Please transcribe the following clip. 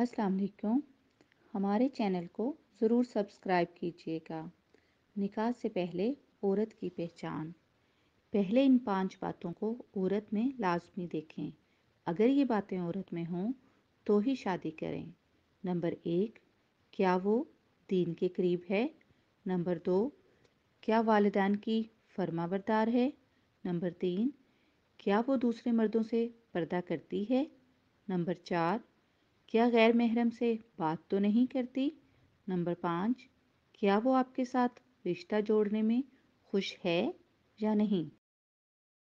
अस्सलाम वालेकुम हमारे चैनल को ज़रूर सब्सक्राइब कीजिएगा निकाह से पहले औरत की पहचान पहले इन पांच बातों को औरत में लाजमी देखें अगर ये बातें औरत में हों तो ही शादी करें नंबर एक क्या वो दीन के करीब है नंबर दो क्या वालदान की फरमाबरदार है नंबर तीन क्या वो दूसरे मर्दों से पर्दा करती है नंबर चार क्या गैर महरम से बात तो नहीं करती नंबर पाँच क्या वो आपके साथ रिश्ता जोड़ने में खुश है या नहीं